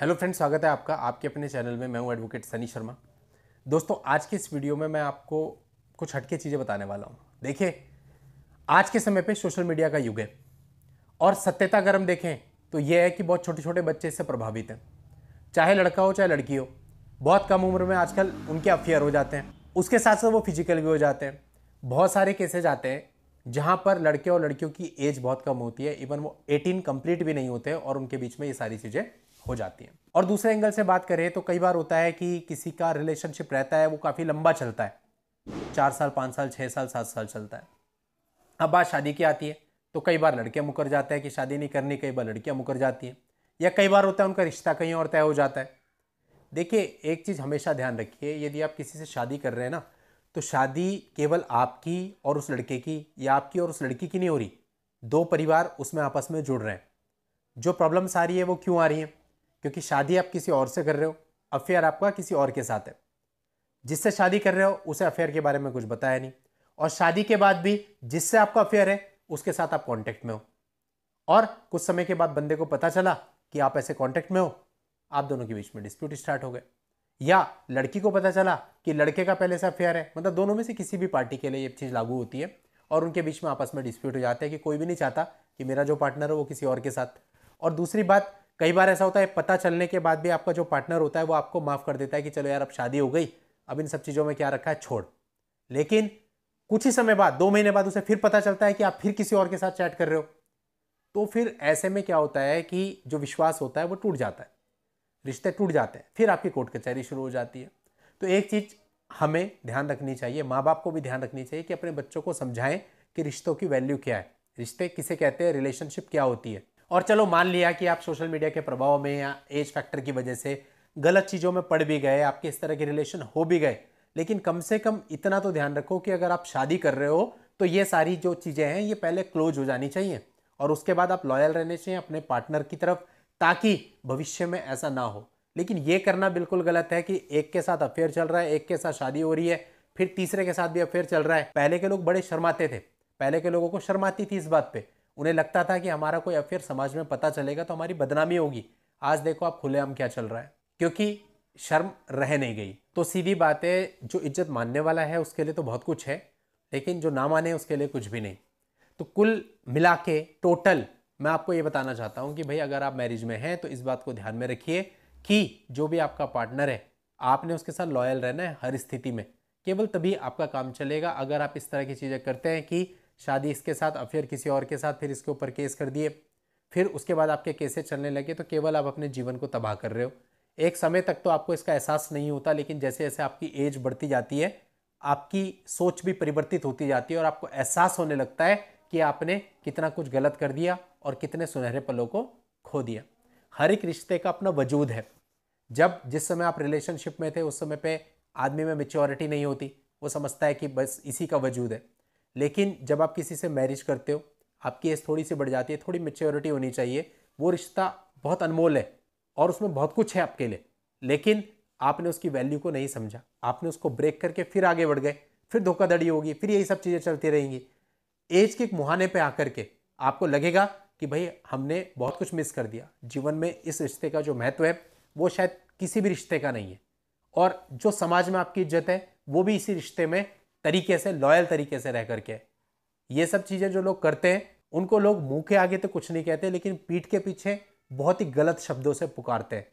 hello friend स्वागत है आपका आपके अपने चैनल में मैं हूं एडवोकेट सनी शर्मा दोस्तों आज की इस वीडियो में मैं आपको कुछ हटके चीज़ें बताने वाला हूं देखिए आज के समय पे सोशल मीडिया का युग है और सत्यता अगर हम देखें तो ये है कि बहुत छोटे छोटे बच्चे इससे प्रभावित हैं चाहे लड़का हो चाहे लड़की हो बहुत कम उम्र में आजकल उनके अफेयर हो जाते हैं उसके साथ साथ वो फिजिकल भी हो जाते हैं बहुत सारे केसेज आते हैं जहाँ पर लड़के और लड़कियों की एज बहुत कम होती है इवन वो एटीन कंप्लीट भी नहीं होते और उनके बीच में ये सारी चीज़ें हो जाती है और दूसरे एंगल से बात करें तो कई बार होता है कि किसी का रिलेशनशिप रहता है वो काफ़ी लंबा चलता है चार साल पाँच साल छः साल सात साल चलता है अब बात शादी की आती है तो कई बार लड़कियाँ मुकर जाते हैं कि शादी नहीं करनी कई बार लड़कियाँ मुकर जाती हैं या कई बार होता है उनका रिश्ता कहीं और तय हो जाता है देखिए एक चीज़ हमेशा ध्यान रखिए यदि आप किसी से शादी कर रहे हैं ना तो शादी केवल आपकी और उस लड़के की या आपकी और उस लड़की की नहीं हो रही दो परिवार उसमें आपस में जुड़ रहे हैं जो प्रॉब्लम्स आ रही है वो क्यों आ रही हैं क्योंकि शादी आप किसी और से कर रहे हो अफेयर आपका किसी और के साथ है जिससे शादी कर रहे हो उसे अफेयर के बारे में कुछ बताया नहीं और शादी के बाद भी जिससे आपका अफेयर है उसके साथ आप कॉन्टेक्ट में हो और कुछ समय के बाद बंदे को पता चला कि आप ऐसे कॉन्टैक्ट में हो आप दोनों के बीच में डिस्प्यूट स्टार्ट हो गए या लड़की को पता चला कि लड़के का पहले से अफेयर है मतलब दोनों में से किसी भी पार्टी के लिए ये चीज़ लागू होती है और उनके बीच में आपस में डिस्प्यूट हो जाते हैं कि कोई भी नहीं चाहता कि मेरा जो पार्टनर है वो किसी और के साथ और दूसरी बात कई बार ऐसा होता है पता चलने के बाद भी आपका जो पार्टनर होता है वो आपको माफ़ कर देता है कि चलो यार अब शादी हो गई अब इन सब चीज़ों में क्या रखा है छोड़ लेकिन कुछ ही समय बाद दो महीने बाद उसे फिर पता चलता है कि आप फिर किसी और के साथ चैट कर रहे हो तो फिर ऐसे में क्या होता है कि जो विश्वास होता है वो टूट जाता है रिश्ते टूट जाते हैं फिर आपकी कोर्ट कचहरी शुरू हो जाती है तो एक चीज़ हमें ध्यान रखनी चाहिए माँ बाप को भी ध्यान रखनी चाहिए कि अपने बच्चों को समझाएं कि रिश्तों की वैल्यू क्या है रिश्ते किसे कहते हैं रिलेशनशिप क्या होती है और चलो मान लिया कि आप सोशल मीडिया के प्रभाव में या एज फैक्टर की वजह से गलत चीज़ों में पड़ भी गए आपके इस तरह के रिलेशन हो भी गए लेकिन कम से कम इतना तो ध्यान रखो कि अगर आप शादी कर रहे हो तो ये सारी जो चीज़ें हैं ये पहले क्लोज हो जानी चाहिए और उसके बाद आप लॉयल रहने चाहिए अपने पार्टनर की तरफ ताकि भविष्य में ऐसा ना हो लेकिन ये करना बिल्कुल गलत है कि एक के साथ अफेयर चल रहा है एक के साथ शादी हो रही है फिर तीसरे के साथ भी अफेयर चल रहा है पहले के लोग बड़े शर्माते थे पहले के लोगों को शर्माती थी इस बात पर उन्हें लगता था कि हमारा कोई अफेयर समाज में पता चलेगा तो हमारी बदनामी होगी आज देखो आप खुलेआम क्या चल रहा है क्योंकि शर्म रह नहीं गई तो सीधी बात है जो इज्जत मानने वाला है उसके लिए तो बहुत कुछ है लेकिन जो ना माने उसके लिए कुछ भी नहीं तो कुल मिला के टोटल मैं आपको ये बताना चाहता हूँ कि भाई अगर आप मैरिज में हैं तो इस बात को ध्यान में रखिए कि जो भी आपका पार्टनर है आपने उसके साथ लॉयल रहना है हर स्थिति में केवल तभी आपका काम चलेगा अगर आप इस तरह की चीज़ें करते हैं कि शादी इसके साथ अफेयर किसी और के साथ फिर इसके ऊपर केस कर दिए फिर उसके बाद आपके केसेस चलने लगे तो केवल आप अपने जीवन को तबाह कर रहे हो एक समय तक तो आपको इसका एहसास नहीं होता लेकिन जैसे जैसे आपकी एज बढ़ती जाती है आपकी सोच भी परिवर्तित होती जाती है और आपको एहसास होने लगता है कि आपने कितना कुछ गलत कर दिया और कितने सुनहरे पलों को खो दिया हर एक रिश्ते का अपना वजूद है जब जिस समय आप रिलेशनशिप में थे उस समय पे आदमी में मेच्योरिटी नहीं होती वो समझता है कि बस इसी का वजूद है लेकिन जब आप किसी से मैरिज करते हो आपकी एज थोड़ी सी बढ़ जाती है थोड़ी मेच्योरिटी होनी चाहिए वो रिश्ता बहुत अनमोल है और उसमें बहुत कुछ है आपके लिए लेकिन आपने उसकी वैल्यू को नहीं समझा आपने उसको ब्रेक करके फिर आगे बढ़ गए फिर धोखाधड़ी होगी फिर यही सब चीज़ें चलती रहेंगी एज के एक मुहाने पर आकर के आपको लगेगा कि भाई हमने बहुत कुछ मिस कर दिया जीवन में इस रिश्ते का जो महत्व है वो शायद किसी भी रिश्ते का नहीं है और जो समाज में आपकी इज्जत है वो भी इसी रिश्ते में तरीके से लॉयल तरीके से रह करके ये सब चीज़ें जो लोग करते हैं उनको लोग मुंह के आगे तो कुछ नहीं कहते लेकिन पीठ के पीछे बहुत ही गलत शब्दों से पुकारते हैं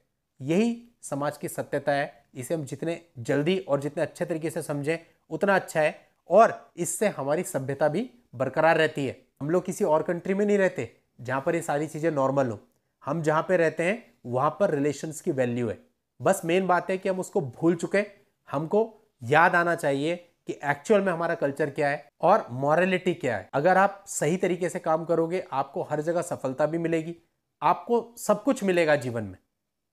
यही समाज की सत्यता है इसे हम जितने जल्दी और जितने अच्छे तरीके से समझें उतना अच्छा है और इससे हमारी सभ्यता भी बरकरार रहती है हम लोग किसी और कंट्री में नहीं रहते जहाँ पर ये सारी चीज़ें नॉर्मल हो हम जहाँ पर रहते हैं वहाँ पर रिलेशन्स की वैल्यू है बस मेन बात है कि हम उसको भूल चुके हमको याद आना चाहिए कि एक्चुअल में हमारा कल्चर क्या है और मॉरलिटी क्या है अगर आप सही तरीके से काम करोगे आपको हर जगह सफलता भी मिलेगी आपको सब कुछ मिलेगा जीवन में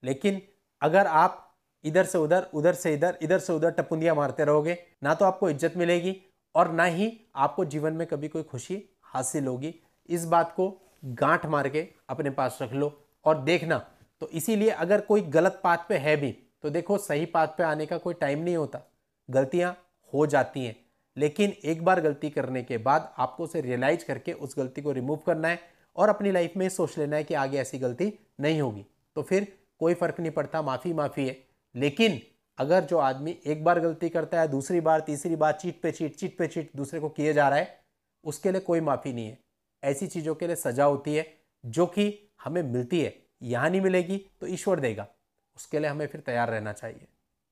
लेकिन अगर आप इधर से उधर उधर से इधर इधर से उधर टपुंदियाँ मारते रहोगे ना तो आपको इज्जत मिलेगी और ना ही आपको जीवन में कभी कोई खुशी हासिल होगी इस बात को गांठ मार के अपने पास रख लो और देखना तो इसीलिए अगर कोई गलत पाथ पे है भी तो देखो सही पाथ पे आने का कोई टाइम नहीं होता गलतियाँ हो जाती हैं लेकिन एक बार गलती करने के बाद आपको उसे रियलाइज करके उस गलती को रिमूव करना है और अपनी लाइफ में सोच लेना है कि आगे ऐसी गलती नहीं होगी तो फिर कोई फ़र्क नहीं पड़ता माफ़ी माफ़ी है लेकिन अगर जो आदमी एक बार गलती करता है दूसरी बार तीसरी बार चीट पे चीट चीट पे चीट दूसरे को किए जा रहा है उसके लिए कोई माफ़ी नहीं है ऐसी चीज़ों के लिए सज़ा होती है जो कि हमें मिलती है यहाँ नहीं मिलेगी तो ईश्वर देगा उसके लिए हमें फिर तैयार रहना चाहिए